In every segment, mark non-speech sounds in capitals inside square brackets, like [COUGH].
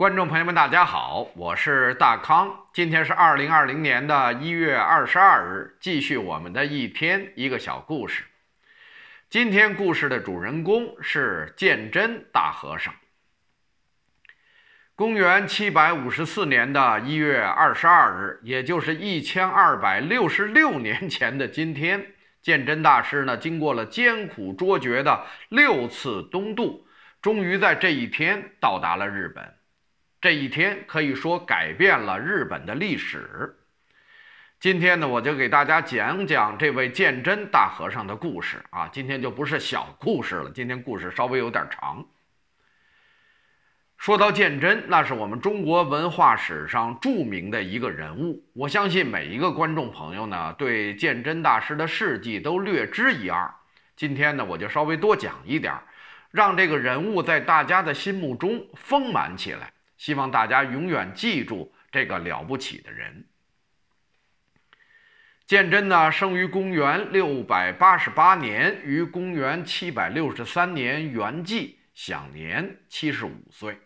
观众朋友们，大家好，我是大康。今天是二零二零年的一月二十二日，继续我们的一天一个小故事。今天故事的主人公是鉴真大和尚。公元七百五十四年的一月二十二日，也就是一千二百六十六年前的今天，鉴真大师呢，经过了艰苦卓绝的六次东渡，终于在这一天到达了日本。这一天可以说改变了日本的历史。今天呢，我就给大家讲讲这位鉴真大和尚的故事啊。今天就不是小故事了，今天故事稍微有点长。说到鉴真，那是我们中国文化史上著名的一个人物。我相信每一个观众朋友呢，对鉴真大师的事迹都略知一二。今天呢，我就稍微多讲一点，让这个人物在大家的心目中丰满起来。希望大家永远记住这个了不起的人。鉴真呢，生于公元六百八十八年，于公元七百六十三年圆寂，享年七十五岁。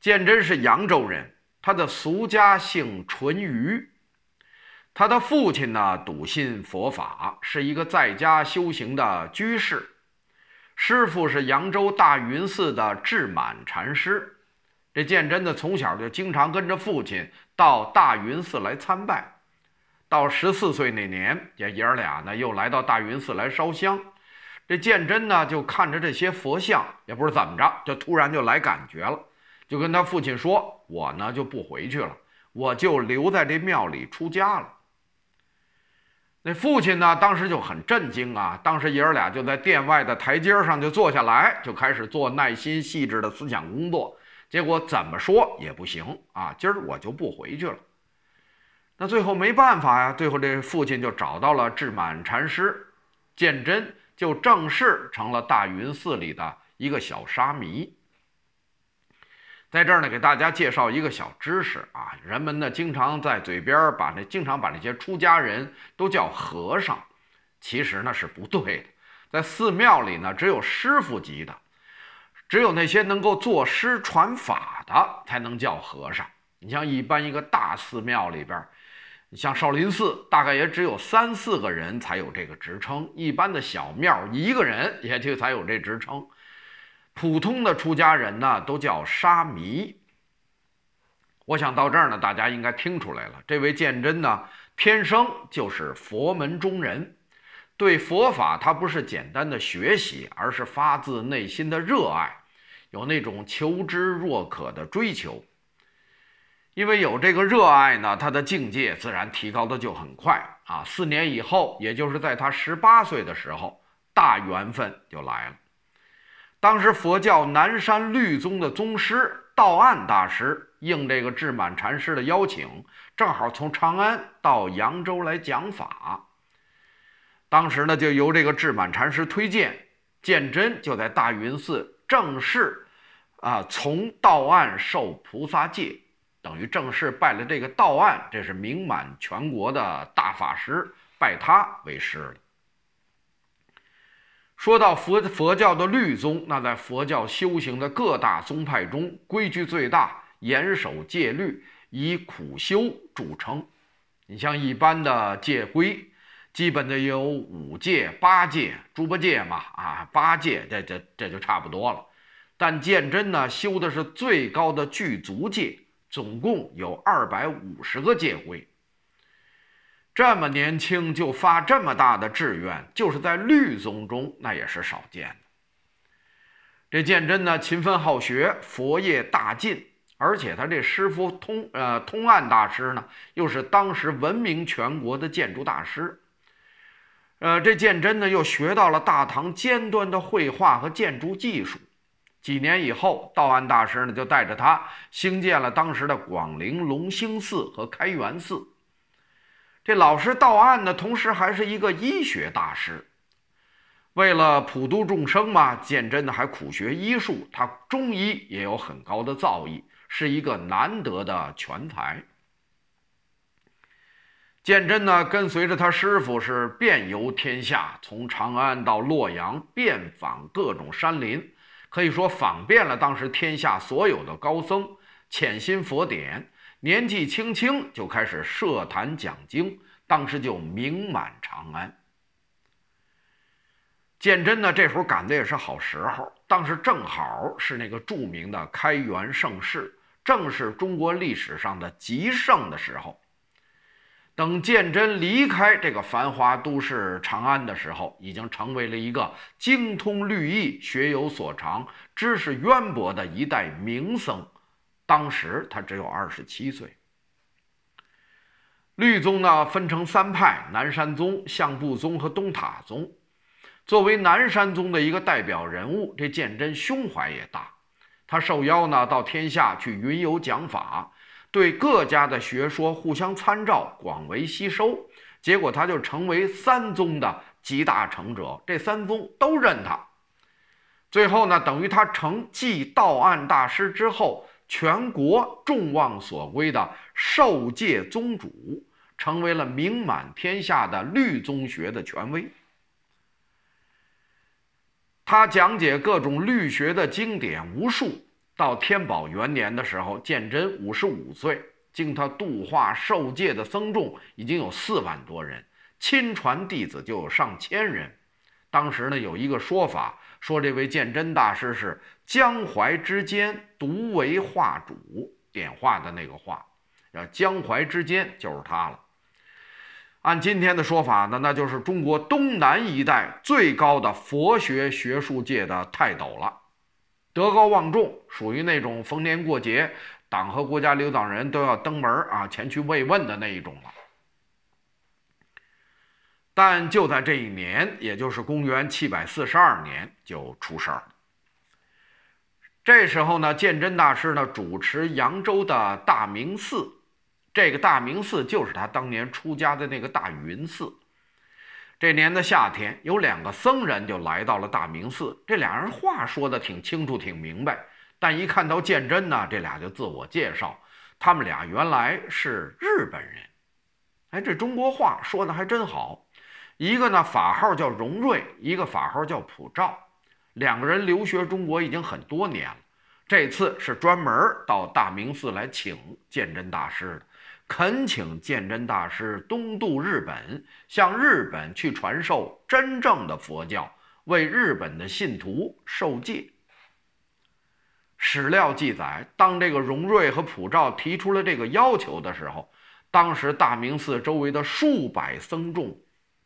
鉴真是扬州人，他的俗家姓淳于，他的父亲呢笃信佛法，是一个在家修行的居士，师傅是扬州大云寺的智满禅师。这鉴真呢，从小就经常跟着父亲到大云寺来参拜。到十四岁那年，爷爷儿俩呢又来到大云寺来烧香。这鉴真呢就看着这些佛像，也不知怎么着，就突然就来感觉了，就跟他父亲说：“我呢就不回去了，我就留在这庙里出家了。”那父亲呢当时就很震惊啊，当时爷儿俩就在殿外的台阶上就坐下来，就开始做耐心细致的思想工作。结果怎么说也不行啊！今儿我就不回去了。那最后没办法呀，最后这父亲就找到了智满禅师，鉴真就正式成了大云寺里的一个小沙弥。在这儿呢，给大家介绍一个小知识啊，人们呢经常在嘴边把那经常把那些出家人都叫和尚，其实呢是不对的，在寺庙里呢，只有师傅级的。只有那些能够作诗传法的，才能叫和尚。你像一般一个大寺庙里边，你像少林寺，大概也只有三四个人才有这个职称。一般的小庙，一个人也就才有这职称。普通的出家人呢，都叫沙弥。我想到这儿呢，大家应该听出来了，这位鉴真呢，天生就是佛门中人。对佛法，他不是简单的学习，而是发自内心的热爱，有那种求知若渴的追求。因为有这个热爱呢，他的境界自然提高的就很快啊。四年以后，也就是在他十八岁的时候，大缘分就来了。当时佛教南山律宗的宗师道岸大师应这个智满禅师的邀请，正好从长安到扬州来讲法。当时呢，就由这个智满禅师推荐，鉴真就在大云寺正式啊从道岸受菩萨戒，等于正式拜了这个道岸，这是名满全国的大法师，拜他为师了。说到佛佛教的律宗，那在佛教修行的各大宗派中，规矩最大，严守戒律，以苦修著称。你像一般的戒规。基本的有五戒、八戒、猪八戒嘛，啊，八戒，这这这就差不多了。但鉴真呢，修的是最高的具足戒，总共有二百五十个戒规。这么年轻就发这么大的志愿，就是在律宗中那也是少见的。这鉴真呢，勤奋好学，佛业大进，而且他这师傅通呃通暗大师呢，又是当时闻名全国的建筑大师。呃，这鉴真呢，又学到了大唐尖端的绘画和建筑技术。几年以后，道安大师呢，就带着他兴建了当时的广陵龙兴寺和开元寺。这老师道安呢，同时还是一个医学大师。为了普度众生嘛，鉴真呢还苦学医术，他中医也有很高的造诣，是一个难得的全才。鉴真呢，跟随着他师傅是遍游天下，从长安到洛阳，遍访各种山林，可以说访遍了当时天下所有的高僧，潜心佛典，年纪轻轻就开始设坛讲经，当时就名满长安。鉴真呢，这时候赶的也是好时候，当时正好是那个著名的开元盛世，正是中国历史上的极盛的时候。等鉴真离开这个繁华都市长安的时候，已经成为了一个精通律艺、学有所长、知识渊博的一代名僧。当时他只有二十七岁。律宗呢，分成三派：南山宗、相部宗和东塔宗。作为南山宗的一个代表人物，这鉴真胸怀也大，他受邀呢到天下去云游讲法。对各家的学说互相参照，广为吸收，结果他就成为三宗的集大成者，这三宗都认他。最后呢，等于他成继道案大师之后，全国众望所归的受戒宗主，成为了名满天下的律宗学的权威。他讲解各种律学的经典无数。到天宝元年的时候，鉴真五十五岁，经他度化受戒的僧众已经有四万多人，亲传弟子就有上千人。当时呢，有一个说法说，这位鉴真大师是江淮之间独为画主，点画的那个画，要江淮之间就是他了。按今天的说法呢，那就是中国东南一带最高的佛学学术界的泰斗了。德高望重，属于那种逢年过节，党和国家领导人都要登门啊，前去慰问的那一种了。但就在这一年，也就是公元七百四十二年，就出事儿这时候呢，鉴真大师呢主持扬州的大明寺，这个大明寺就是他当年出家的那个大云寺。这年的夏天，有两个僧人就来到了大明寺。这俩人话说的挺清楚、挺明白，但一看到鉴真呢，这俩就自我介绍：他们俩原来是日本人，哎，这中国话说的还真好。一个呢法号叫荣瑞，一个法号叫普照，两个人留学中国已经很多年了，这次是专门到大明寺来请鉴真大师的。恳请鉴真大师东渡日本，向日本去传授真正的佛教，为日本的信徒受戒。史料记载，当这个荣瑞和普照提出了这个要求的时候，当时大明寺周围的数百僧众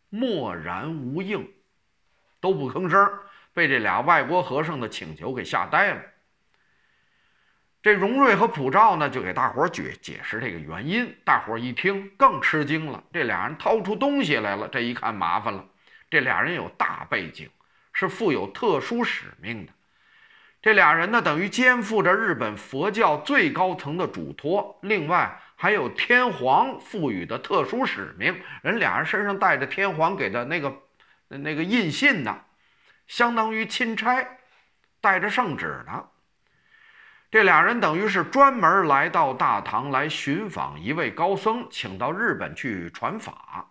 默然无应，都不吭声，被这俩外国和尚的请求给吓呆了。这荣瑞和普照呢，就给大伙儿解解释这个原因。大伙儿一听更吃惊了。这俩人掏出东西来了，这一看麻烦了。这俩人有大背景，是负有特殊使命的。这俩人呢，等于肩负着日本佛教最高层的嘱托，另外还有天皇赋予的特殊使命。人俩人身上带着天皇给的那个那个印信呢，相当于钦差，带着圣旨呢。这俩人等于是专门来到大唐来寻访一位高僧，请到日本去传法。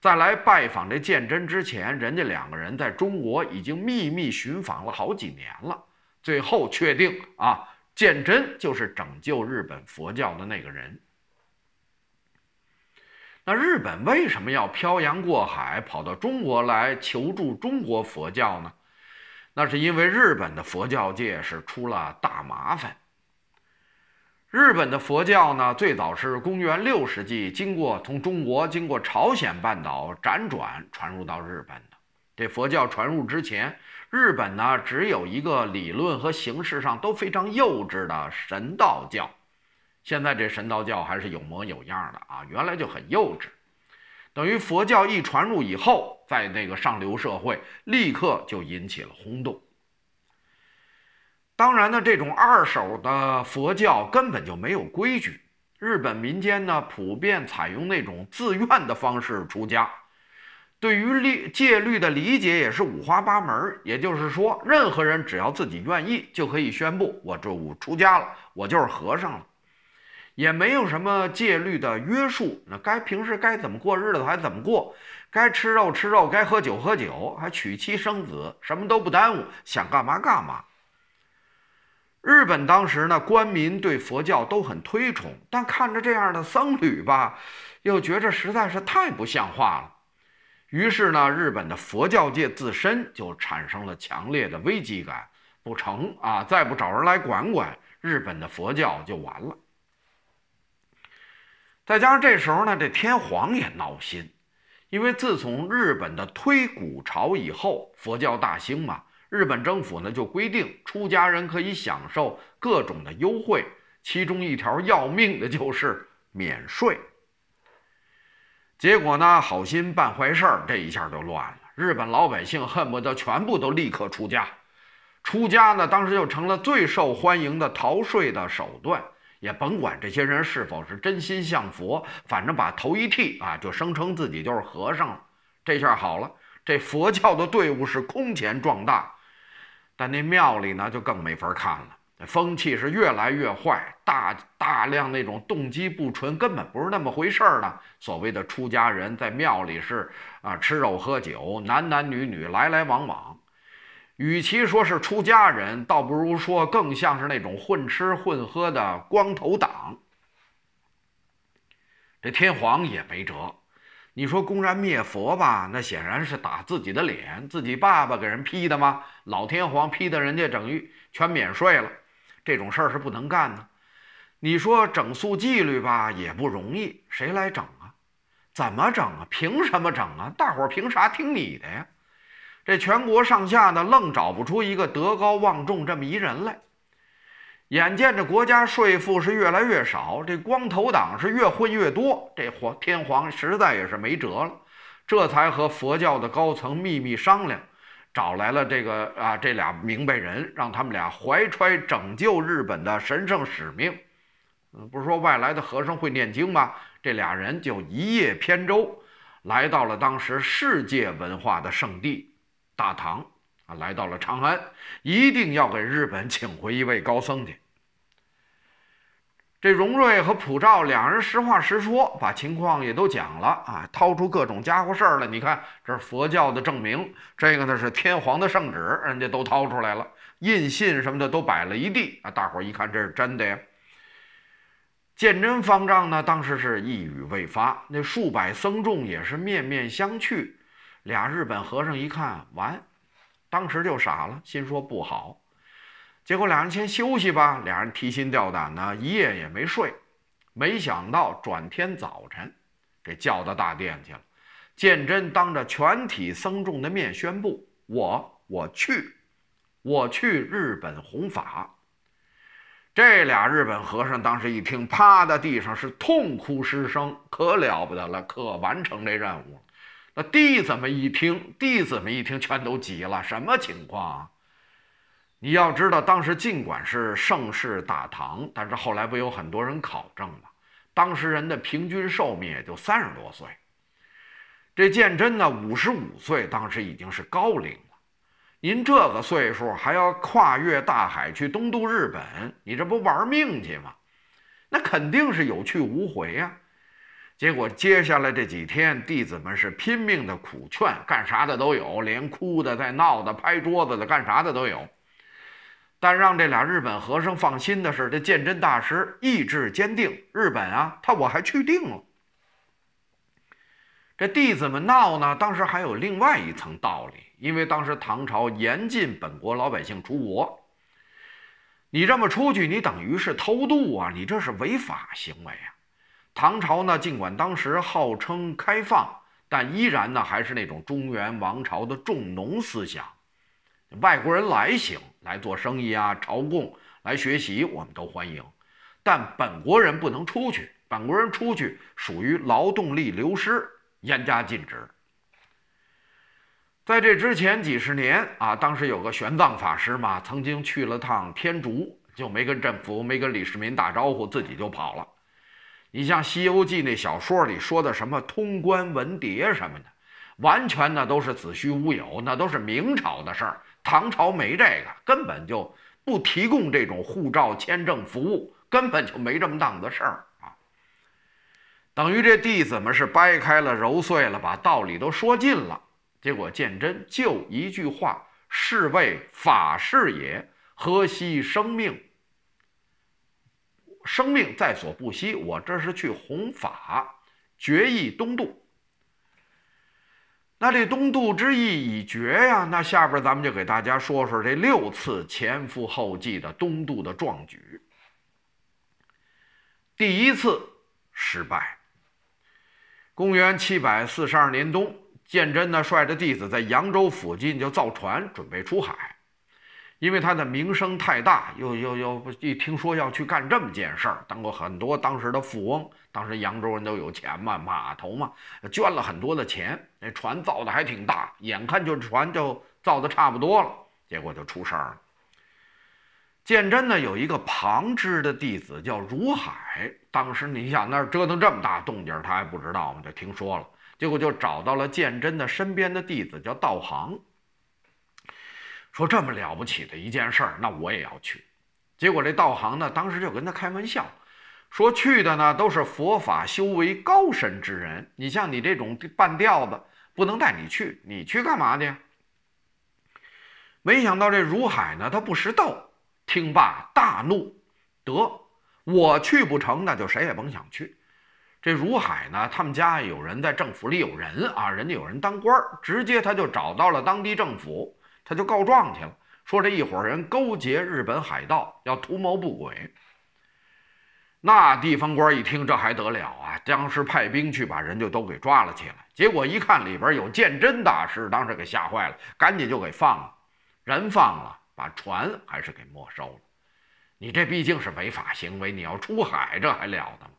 在来拜访这鉴真之前，人家两个人在中国已经秘密寻访了好几年了。最后确定啊，鉴真就是拯救日本佛教的那个人。那日本为什么要漂洋过海跑到中国来求助中国佛教呢？那是因为日本的佛教界是出了大麻烦。日本的佛教呢，最早是公元六世纪，经过从中国，经过朝鲜半岛辗转传入到日本的。这佛教传入之前，日本呢，只有一个理论和形式上都非常幼稚的神道教。现在这神道教还是有模有样的啊，原来就很幼稚。等于佛教一传入以后，在那个上流社会立刻就引起了轰动。当然呢，这种二手的佛教根本就没有规矩。日本民间呢，普遍采用那种自愿的方式出家，对于律戒律的理解也是五花八门。也就是说，任何人只要自己愿意，就可以宣布我这出家了，我就是和尚了。也没有什么戒律的约束，那该平时该怎么过日子还怎么过，该吃肉吃肉，该喝酒喝酒，还娶妻生子，什么都不耽误，想干嘛干嘛。日本当时呢，官民对佛教都很推崇，但看着这样的僧侣吧，又觉着实在是太不像话了。于是呢，日本的佛教界自身就产生了强烈的危机感，不成啊，再不找人来管管，日本的佛教就完了。再加上这时候呢，这天皇也闹心，因为自从日本的推古朝以后，佛教大兴嘛，日本政府呢就规定出家人可以享受各种的优惠，其中一条要命的就是免税。结果呢，好心办坏事，这一下就乱了。日本老百姓恨不得全部都立刻出家，出家呢，当时就成了最受欢迎的逃税的手段。也甭管这些人是否是真心向佛，反正把头一剃啊，就声称自己就是和尚了。这下好了，这佛教的队伍是空前壮大。但那庙里呢，就更没法看了，风气是越来越坏。大大量那种动机不纯，根本不是那么回事儿的。所谓的出家人在庙里是啊，吃肉喝酒，男男女女来来往往。与其说是出家人，倒不如说更像是那种混吃混喝的光头党。这天皇也没辙，你说公然灭佛吧，那显然是打自己的脸，自己爸爸给人批的吗？老天皇批的，人家整玉全免税了，这种事儿是不能干的。你说整肃纪律吧，也不容易，谁来整啊？怎么整啊？凭什么整啊？大伙儿凭啥听你的呀？这全国上下呢，愣找不出一个德高望重这么一人来。眼见着国家税负是越来越少，这光头党是越混越多，这皇天皇实在也是没辙了，这才和佛教的高层秘密商量，找来了这个啊这俩明白人，让他们俩怀揣拯救日本的神圣使命。嗯，不是说外来的和尚会念经吗？这俩人就一叶扁舟，来到了当时世界文化的圣地。大唐啊，来到了长安，一定要给日本请回一位高僧去。这荣瑞和普照两人实话实说，把情况也都讲了啊，掏出各种家伙事儿了。你看，这是佛教的证明，这个呢是天皇的圣旨，人家都掏出来了，印信什么的都摆了一地啊。大伙儿一看，这是真的呀。鉴真方丈呢，当时是一语未发，那数百僧众也是面面相觑。俩日本和尚一看完，当时就傻了，心说不好。结果俩人先休息吧。俩人提心吊胆呢，一夜也没睡。没想到转天早晨，给叫到大殿去了。鉴真当着全体僧众的面宣布：“我我去，我去日本弘法。”这俩日本和尚当时一听，趴在地上是痛哭失声，可了不得了，可完成这任务了。那弟子们一听，弟子们一听，全都急了。什么情况？你要知道，当时尽管是盛世大唐，但是后来不有很多人考证吗？当时人的平均寿命也就三十多岁。这鉴真呢，五十五岁，当时已经是高龄了。您这个岁数还要跨越大海去东渡日本，你这不玩命去吗？那肯定是有去无回呀。结果接下来这几天，弟子们是拼命的苦劝，干啥的都有，连哭的、在闹的、拍桌子的，干啥的都有。但让这俩日本和尚放心的是，这鉴真大师意志坚定。日本啊，他我还去定了。这弟子们闹呢，当时还有另外一层道理，因为当时唐朝严禁本国老百姓出国，你这么出去，你等于是偷渡啊，你这是违法行为啊。唐朝呢，尽管当时号称开放，但依然呢还是那种中原王朝的重农思想。外国人来行来做生意啊，朝贡来学习，我们都欢迎，但本国人不能出去。本国人出去属于劳动力流失，严加禁止。在这之前几十年啊，当时有个玄奘法师嘛，曾经去了趟天竺，就没跟政府、没跟李世民打招呼，自己就跑了。你像《西游记》那小说里说的什么通关文牒什么的，完全那都是子虚乌有，那都是明朝的事儿，唐朝没这个，根本就不提供这种护照签证服务，根本就没这么档子事儿啊。等于这弟子们是掰开了揉碎了，把道理都说尽了，结果鉴真就一句话：“是为法事也，何惜生命？”生命在所不惜，我这是去弘法，决意东渡。那这东渡之役已决呀，那下边咱们就给大家说说这六次前赴后继的东渡的壮举。第一次失败，公元七百四十二年冬，鉴真呢率着弟子在扬州附近就造船，准备出海。因为他的名声太大，又又又一听说要去干这么件事儿，当过很多当时的富翁，当时扬州人都有钱嘛，码头嘛，捐了很多的钱。那船造的还挺大，眼看就船就造的差不多了，结果就出事儿了。鉴真呢有一个旁支的弟子叫如海，当时你想那儿折腾这么大动静，他还不知道吗？就听说了，结果就找到了鉴真的身边的弟子叫道行。说这么了不起的一件事儿，那我也要去。结果这道行呢，当时就跟他开玩笑，说去的呢都是佛法修为高深之人，你像你这种半吊子，不能带你去。你去干嘛去呀？没想到这如海呢，他不识逗，听罢大怒，得我去不成，那就谁也甭想去。这如海呢，他们家有人在政府里有人啊，人家有人当官儿，直接他就找到了当地政府。他就告状去了，说这一伙人勾结日本海盗，要图谋不轨。那地方官一听，这还得了啊！当时派兵去把人就都给抓了起来。结果一看里边有鉴真大师，当时给吓坏了，赶紧就给放了。人放了，把船还是给没收了。你这毕竟是违法行为，你要出海，这还了得吗？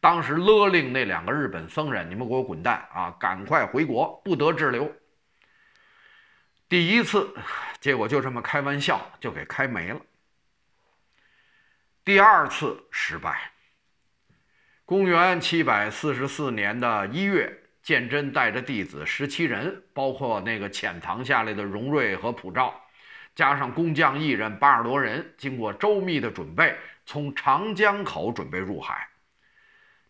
当时勒令那两个日本僧人，你们给我滚蛋啊！赶快回国，不得滞留。第一次，结果就这么开玩笑就给开没了。第二次失败。公元七百四十四年的一月，鉴真带着弟子十七人，包括那个潜藏下来的荣瑞和普照，加上工匠艺人八十多人，经过周密的准备，从长江口准备入海，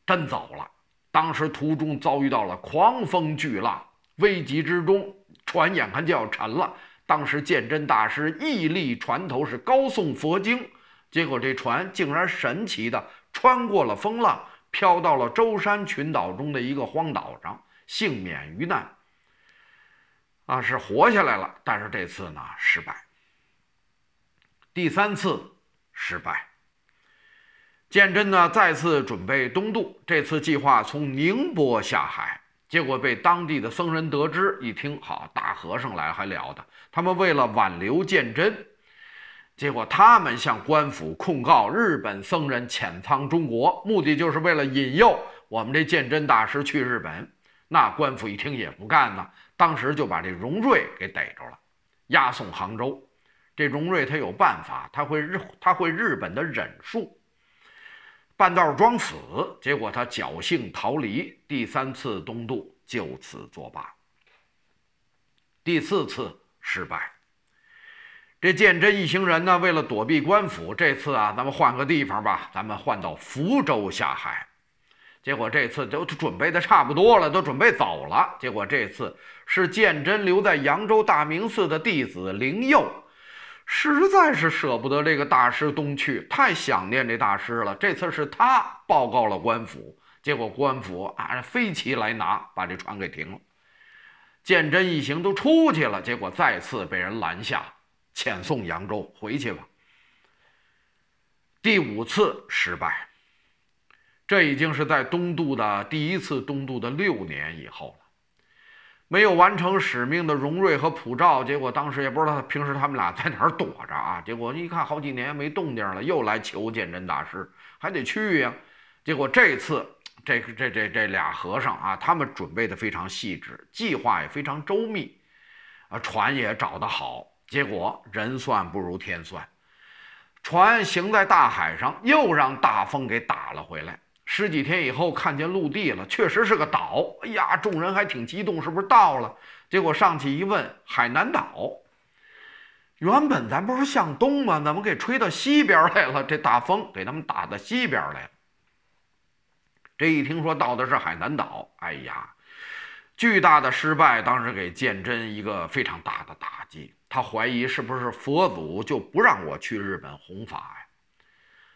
真走了。当时途中遭遇到了狂风巨浪，危急之中。船眼看就要沉了，当时鉴真大师屹立船头，是高诵佛经，结果这船竟然神奇的穿过了风浪，飘到了舟山群岛中的一个荒岛上，幸免于难。啊，是活下来了，但是这次呢，失败。第三次失败，鉴真呢再次准备东渡，这次计划从宁波下海。结果被当地的僧人得知，一听好大和尚来还了得？他们为了挽留鉴真，结果他们向官府控告日本僧人潜藏中国，目的就是为了引诱我们这鉴真大师去日本。那官府一听也不干呢，当时就把这荣瑞给逮着了，押送杭州。这荣瑞他有办法，他会日他会日本的忍术。半道装死，结果他侥幸逃离。第三次东渡就此作罢。第四次失败。这鉴真一行人呢，为了躲避官府，这次啊，咱们换个地方吧，咱们换到福州下海。结果这次都准备的差不多了，都准备走了。结果这次是鉴真留在扬州大明寺的弟子灵佑。实在是舍不得这个大师东去，太想念这大师了。这次是他报告了官府，结果官府啊飞骑来拿，把这船给停了。鉴真一行都出去了，结果再次被人拦下，遣送扬州回去吧。第五次失败，这已经是在东渡的第一次东渡的六年以后了。没有完成使命的荣瑞和普照，结果当时也不知道他平时他们俩在哪儿躲着啊。结果一看，好几年没动静了，又来求鉴真大师，还得去呀。结果这次，这这这这俩和尚啊，他们准备的非常细致，计划也非常周密，啊，船也找得好。结果人算不如天算，船行在大海上，又让大风给打了回来。十几天以后看见陆地了，确实是个岛。哎呀，众人还挺激动，是不是到了？结果上去一问，海南岛。原本咱不是向东吗？怎么给吹到西边来了？这大风给他们打到西边来了。这一听说到的是海南岛，哎呀，巨大的失败，当时给鉴真一个非常大的打击。他怀疑是不是佛祖就不让我去日本弘法？呀？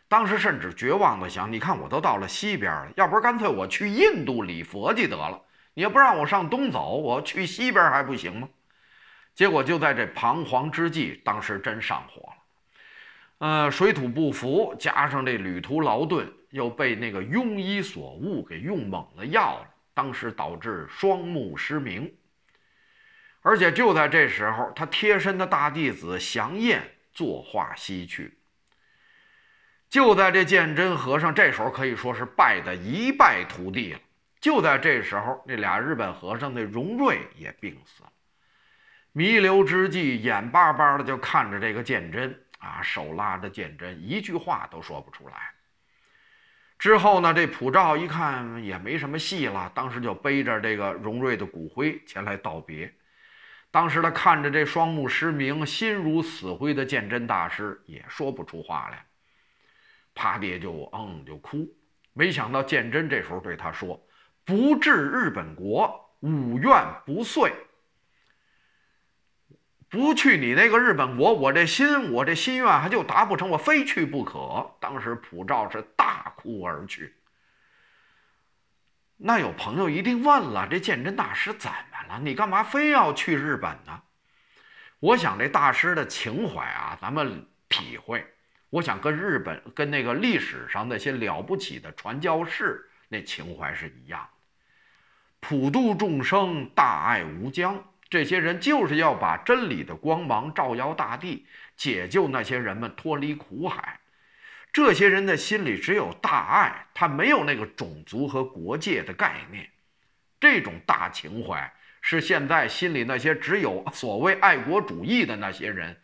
当时甚至绝望地想：“你看，我都到了西边了，要不干脆我去印度礼佛去得了。你也不让我上东走，我去西边还不行吗？”结果就在这彷徨之际，当时真上火了。呃，水土不服，加上这旅途劳顿，又被那个庸医所误，给用猛了药，当时导致双目失明。而且就在这时候，他贴身的大弟子祥焰作画西去。就在这鉴真和尚这时候可以说是败得一败涂地了。就在这时候，那俩日本和尚，那荣瑞也病死了。弥留之际，眼巴巴的就看着这个鉴真啊，手拉着鉴真，一句话都说不出来。之后呢，这普照一看也没什么戏了，当时就背着这个荣瑞的骨灰前来道别。当时他看着这双目失明、心如死灰的鉴真大师，也说不出话来。啪爹就嗯就哭，没想到鉴真这时候对他说：“不治日本国，五愿不遂。”不去你那个日本国，我这心我这心愿还就达不成，我非去不可。当时普照是大哭而去。那有朋友一定问了，这鉴真大师怎么了？你干嘛非要去日本呢？我想这大师的情怀啊，咱们体会。我想跟日本、跟那个历史上那些了不起的传教士那情怀是一样的，普度众生，大爱无疆。这些人就是要把真理的光芒照耀大地，解救那些人们脱离苦海。这些人的心里只有大爱，他没有那个种族和国界的概念。这种大情怀是现在心里那些只有所谓爱国主义的那些人。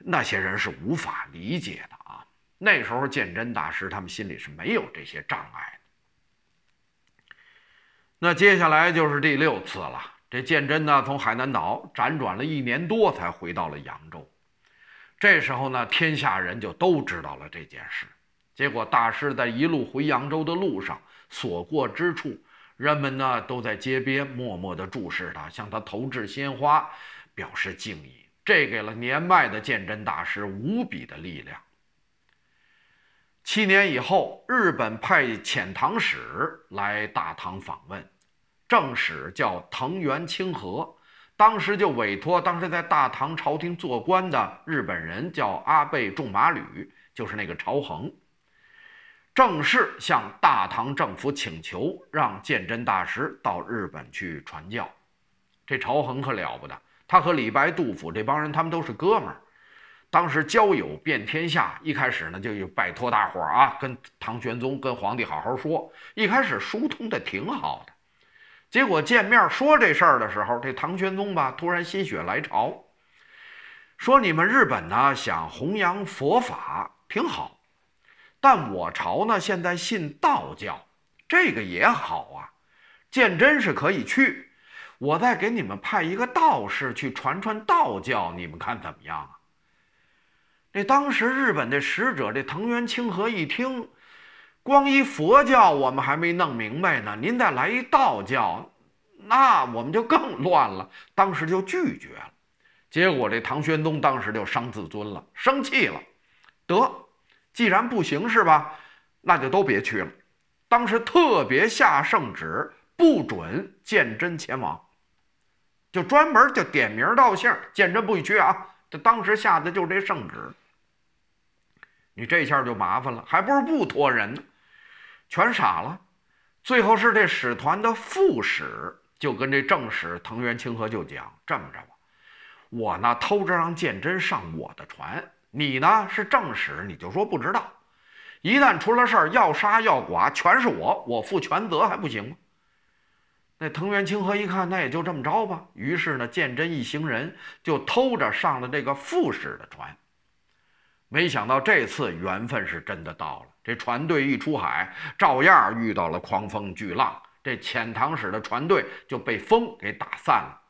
那些人是无法理解的啊！那时候鉴真大师他们心里是没有这些障碍的。那接下来就是第六次了。这鉴真呢，从海南岛辗转了一年多，才回到了扬州。这时候呢，天下人就都知道了这件事。结果大师在一路回扬州的路上，所过之处，人们呢都在街边默默的注视他，向他投掷鲜花，表示敬意。这给了年迈的鉴真大师无比的力量。七年以后，日本派遣唐使来大唐访问，正使叫藤原清河，当时就委托当时在大唐朝廷做官的日本人叫阿倍仲麻吕，就是那个朝衡，正式向大唐政府请求让鉴真大师到日本去传教。这朝衡可了不得。他和李白、杜甫这帮人，他们都是哥们儿。当时交友遍天下，一开始呢就拜托大伙儿啊，跟唐玄宗、跟皇帝好好说。一开始疏通的挺好的，结果见面说这事儿的时候，这唐玄宗吧突然心血来潮，说：“你们日本呢想弘扬佛法挺好，但我朝呢现在信道教，这个也好啊，鉴真是可以去。”我再给你们派一个道士去传传道教，你们看怎么样啊？那当时日本的使者这藤原清河一听，光一佛教我们还没弄明白呢，您再来一道教，那我们就更 [LAUGHS] 乱了。当时就拒绝了。结果这唐玄宗当时就伤自尊了，生气了。得，既然不行是吧？那就都别去了。当时特别下圣旨，不准鉴真前往。就专门就点名儿道姓，鉴真不许去啊！这当时下的就是这圣旨。你这下就麻烦了，还不如不托人呢，全傻了。最后是这使团的副使，就跟这正使藤原清河就讲这么着吧，我呢偷着让鉴真上我的船，你呢是正使，你就说不知道。一旦出了事儿，要杀要剐，全是我，我负全责还不行吗？那藤原清河一看，那也就这么着吧。于是呢，鉴真一行人就偷着上了这个副使的船。没想到这次缘分是真的到了。这船队一出海，照样遇到了狂风巨浪。这遣唐使的船队就被风给打散了。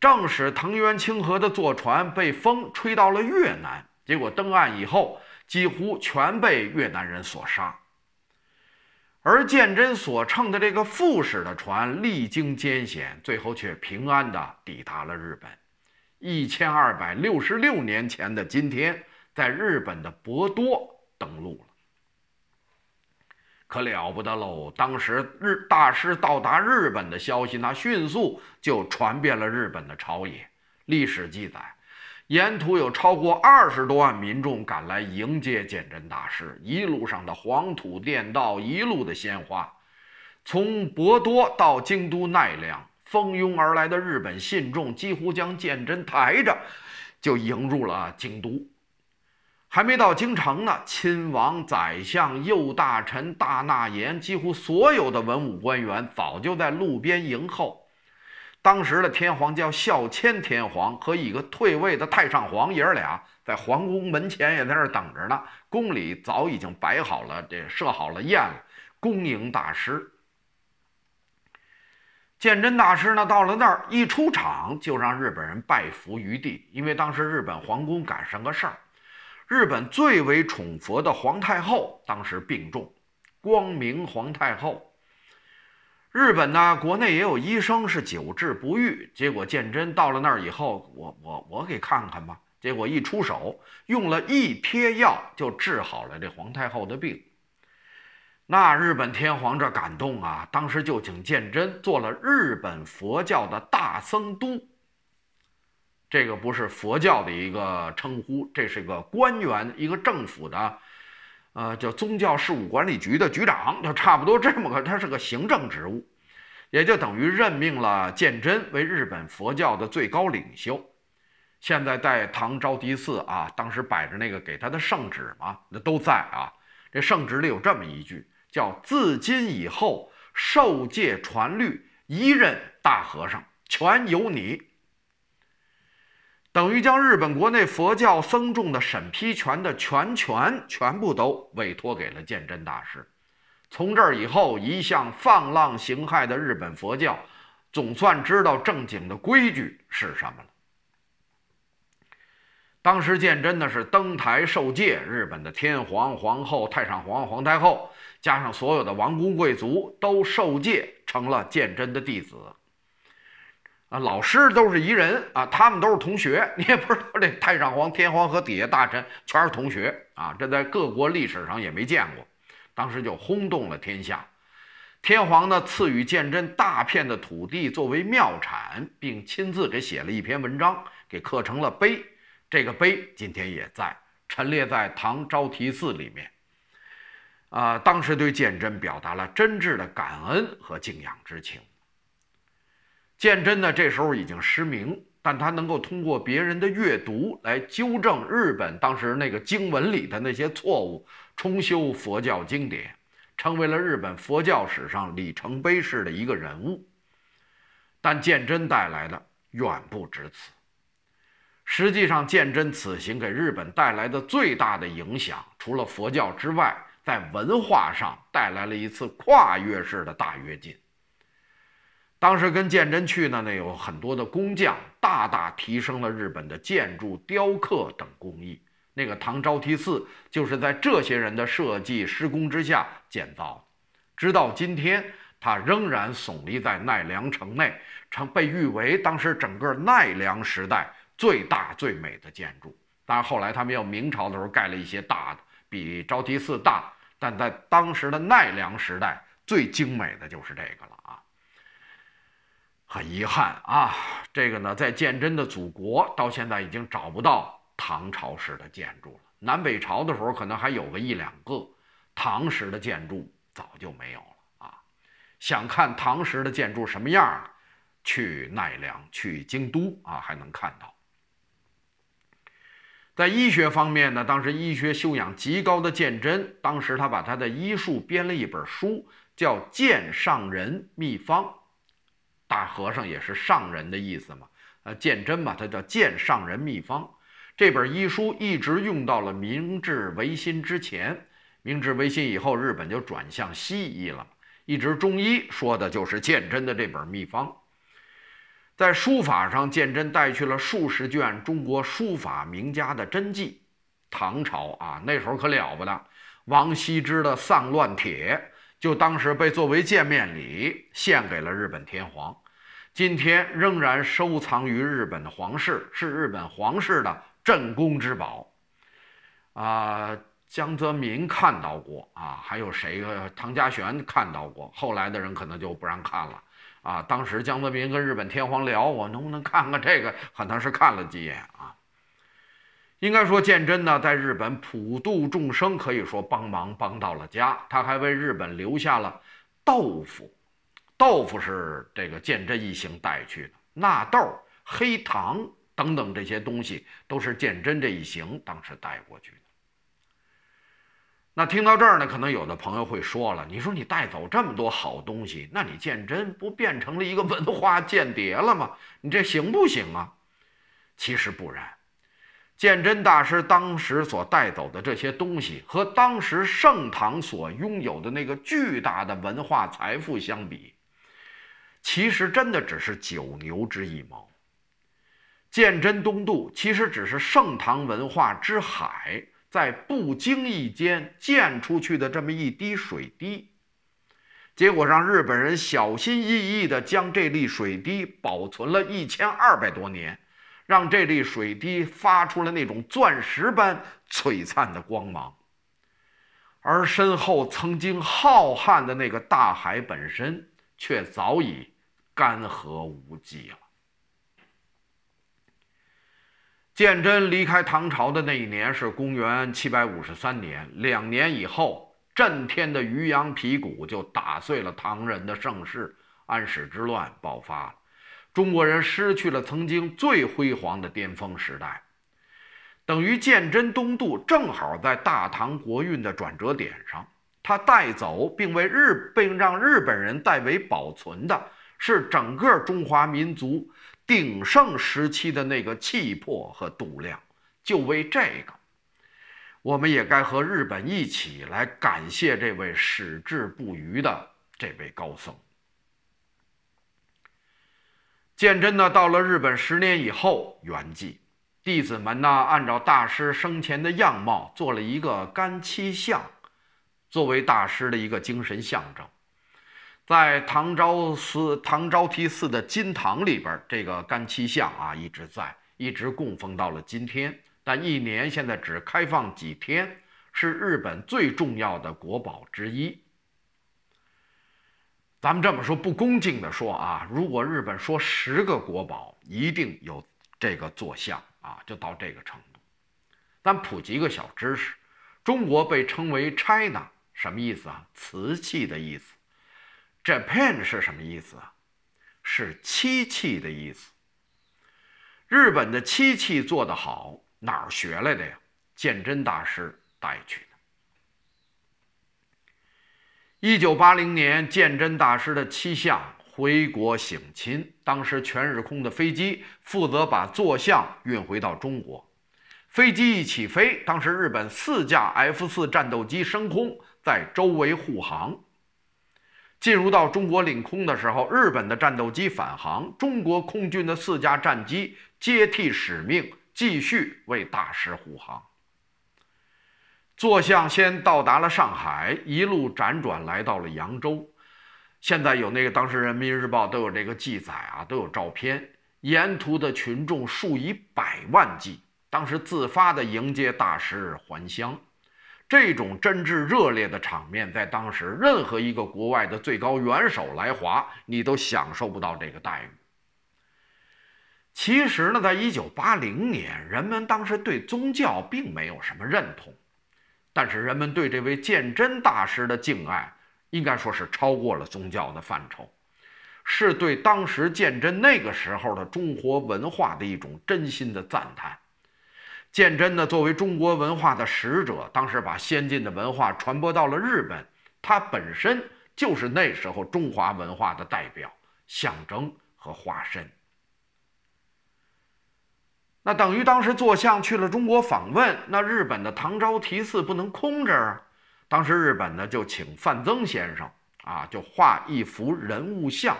正使藤原清河的坐船被风吹到了越南，结果登岸以后，几乎全被越南人所杀。而鉴真所乘的这个副使的船历经艰险，最后却平安地抵达了日本。一千二百六十六年前的今天，在日本的博多登陆了，可了不得喽！当时日大师到达日本的消息，那迅速就传遍了日本的朝野。历史记载。沿途有超过二十多万民众赶来迎接鉴真大师，一路上的黄土垫道，一路的鲜花。从博多到京都奈良，蜂拥而来的日本信众几乎将鉴真抬着，就迎入了京都。还没到京城呢，亲王、宰相、右大臣大纳言，几乎所有的文武官员早就在路边迎候。当时的天皇叫孝谦天皇，和一个退位的太上皇爷俩在皇宫门前也在那儿等着呢。宫里早已经摆好了，这设好了宴了，恭迎大师。鉴真大师呢，到了那儿一出场，就让日本人拜服于地。因为当时日本皇宫赶上个事儿，日本最为宠佛的皇太后当时病重，光明皇太后。日本呢，国内也有医生是久治不愈，结果鉴真到了那儿以后，我我我给看看吧。结果一出手，用了一贴药就治好了这皇太后的病。那日本天皇这感动啊，当时就请鉴真做了日本佛教的大僧都。这个不是佛教的一个称呼，这是个官员，一个政府的。呃，叫宗教事务管理局的局长，就差不多这么个，他是个行政职务，也就等于任命了鉴真为日本佛教的最高领袖。现在在唐招提寺啊，当时摆着那个给他的圣旨嘛，那都在啊。这圣旨里有这么一句，叫自今以后，受戒传律一任大和尚，全由你。等于将日本国内佛教僧众的审批权的全权全部都委托给了鉴真大师。从这儿以后，一向放浪形骸的日本佛教，总算知道正经的规矩是什么了。当时鉴真呢是登台受戒，日本的天皇、皇后、太上皇、皇太后，加上所有的王公贵族，都受戒成了鉴真的弟子。啊，老师都是一人啊，他们都是同学，你也不知道这太上皇、天皇和底下大臣全是同学啊，这在各国历史上也没见过，当时就轰动了天下。天皇呢，赐予鉴真大片的土地作为庙产，并亲自给写了一篇文章，给刻成了碑。这个碑今天也在陈列在唐招提寺里面。啊，当时对鉴真表达了真挚的感恩和敬仰之情。鉴真呢，这时候已经失明，但他能够通过别人的阅读来纠正日本当时那个经文里的那些错误，重修佛教经典，成为了日本佛教史上里程碑式的一个人物。但鉴真带来的远不止此。实际上，鉴真此行给日本带来的最大的影响，除了佛教之外，在文化上带来了一次跨越式的大跃进。当时跟鉴真去的呢，有很多的工匠，大大提升了日本的建筑、雕刻等工艺。那个唐招提寺就是在这些人的设计施工之下建造，直到今天，它仍然耸立在奈良城内，称被誉为当时整个奈良时代最大最美的建筑。但然后来他们要明朝的时候盖了一些大的，比招提寺大，但在当时的奈良时代最精美的就是这个了。很遗憾啊，这个呢，在鉴真的祖国，到现在已经找不到唐朝式的建筑了。南北朝的时候可能还有个一两个，唐时的建筑早就没有了啊。想看唐时的建筑什么样，去奈良、去京都啊，还能看到。在医学方面呢，当时医学修养极高的鉴真，当时他把他的医术编了一本书，叫《鉴上人秘方》。大和尚也是上人的意思嘛？呃，鉴真嘛，他叫鉴上人秘方。这本医书一直用到了明治维新之前。明治维新以后，日本就转向西医了。一直中医说的就是鉴真的这本秘方。在书法上，鉴真带去了数十卷中国书法名家的真迹。唐朝啊，那时候可了不得。王羲之的《丧乱帖》，就当时被作为见面礼献给了日本天皇。今天仍然收藏于日本的皇室，是日本皇室的镇宫之宝。啊，江泽民看到过啊，还有谁？唐家璇看到过，后来的人可能就不让看了。啊，当时江泽民跟日本天皇聊，我能不能看看这个？好像是看了几眼啊。应该说，鉴真呢，在日本普渡众生，可以说帮忙帮到了家。他还为日本留下了豆腐。豆腐是这个鉴真一行带去的，纳豆、黑糖等等这些东西都是鉴真这一行当时带过去的。那听到这儿呢，可能有的朋友会说了：“你说你带走这么多好东西，那你鉴真不变成了一个文化间谍了吗？你这行不行啊？”其实不然，鉴真大师当时所带走的这些东西，和当时盛唐所拥有的那个巨大的文化财富相比。其实真的只是九牛之一毛。鉴真东渡，其实只是盛唐文化之海在不经意间溅出去的这么一滴水滴，结果让日本人小心翼翼的将这粒水滴保存了一千二百多年，让这粒水滴发出了那种钻石般璀璨的光芒，而身后曾经浩瀚的那个大海本身，却早已。干涸无际了。鉴真离开唐朝的那一年是公元七百五十三年，两年以后，震天的渔阳皮鼓就打碎了唐人的盛世，安史之乱爆发了，中国人失去了曾经最辉煌的巅峰时代。等于鉴真东渡正好在大唐国运的转折点上，他带走并为日并让日本人代为保存的。是整个中华民族鼎盛时期的那个气魄和度量。就为这个，我们也该和日本一起来感谢这位矢志不渝的这位高僧。鉴真呢，到了日本十年以后圆寂，弟子们呢，按照大师生前的样貌做了一个干漆像，作为大师的一个精神象征。在唐招寺、唐招提寺的金堂里边，这个干漆像啊，一直在，一直供奉到了今天。但一年现在只开放几天，是日本最重要的国宝之一。咱们这么说不恭敬的说啊，如果日本说十个国宝，一定有这个坐像啊，就到这个程度。咱普及个小知识，中国被称为 China，什么意思啊？瓷器的意思。Japan 是什么意思？啊？是漆器的意思。日本的漆器做得好，哪儿学来的呀？鉴真大师带去的。一九八零年，鉴真大师的漆像回国省亲，当时全日空的飞机负责把坐像运回到中国。飞机一起飞，当时日本四架 F 四战斗机升空，在周围护航。进入到中国领空的时候，日本的战斗机返航，中国空军的四架战机接替使命，继续为大师护航。坐像先到达了上海，一路辗转来到了扬州。现在有那个当时《人民日报》都有这个记载啊，都有照片。沿途的群众数以百万计，当时自发的迎接大师还乡。这种真挚热烈的场面，在当时任何一个国外的最高元首来华，你都享受不到这个待遇。其实呢，在一九八零年，人们当时对宗教并没有什么认同，但是人们对这位鉴真大师的敬爱，应该说是超过了宗教的范畴，是对当时鉴真那个时候的中国文化的一种真心的赞叹。鉴真呢，作为中国文化的使者，当时把先进的文化传播到了日本，他本身就是那时候中华文化的代表、象征和化身。那等于当时坐像去了中国访问，那日本的唐招提寺不能空着啊。当时日本呢，就请范增先生啊，就画一幅人物像，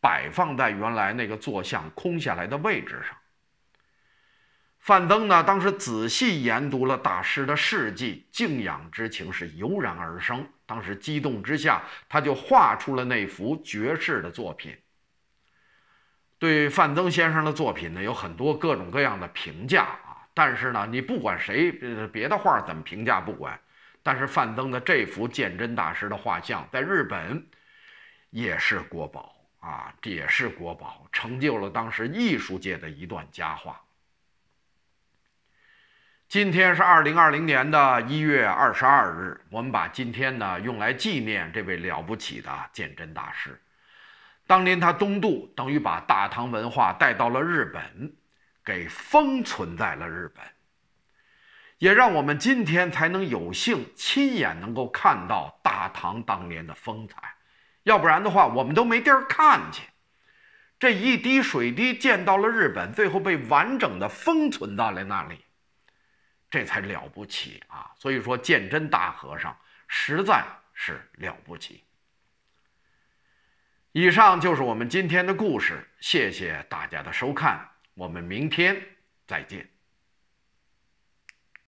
摆放在原来那个坐像空下来的位置上。范增呢，当时仔细研读了大师的事迹，敬仰之情是油然而生。当时激动之下，他就画出了那幅绝世的作品。对范增先生的作品呢，有很多各种各样的评价啊。但是呢，你不管谁别的画怎么评价，不管，但是范增的这幅鉴真大师的画像在日本也是国宝啊，也是国宝，成就了当时艺术界的一段佳话。今天是二零二零年的一月二十二日，我们把今天呢用来纪念这位了不起的鉴真大师。当年他东渡，等于把大唐文化带到了日本，给封存在了日本，也让我们今天才能有幸亲眼能够看到大唐当年的风采。要不然的话，我们都没地儿看去。这一滴水滴溅到了日本，最后被完整的封存在了那里。这才了不起啊！所以说，鉴真大和尚实在是了不起。以上就是我们今天的故事，谢谢大家的收看，我们明天再见。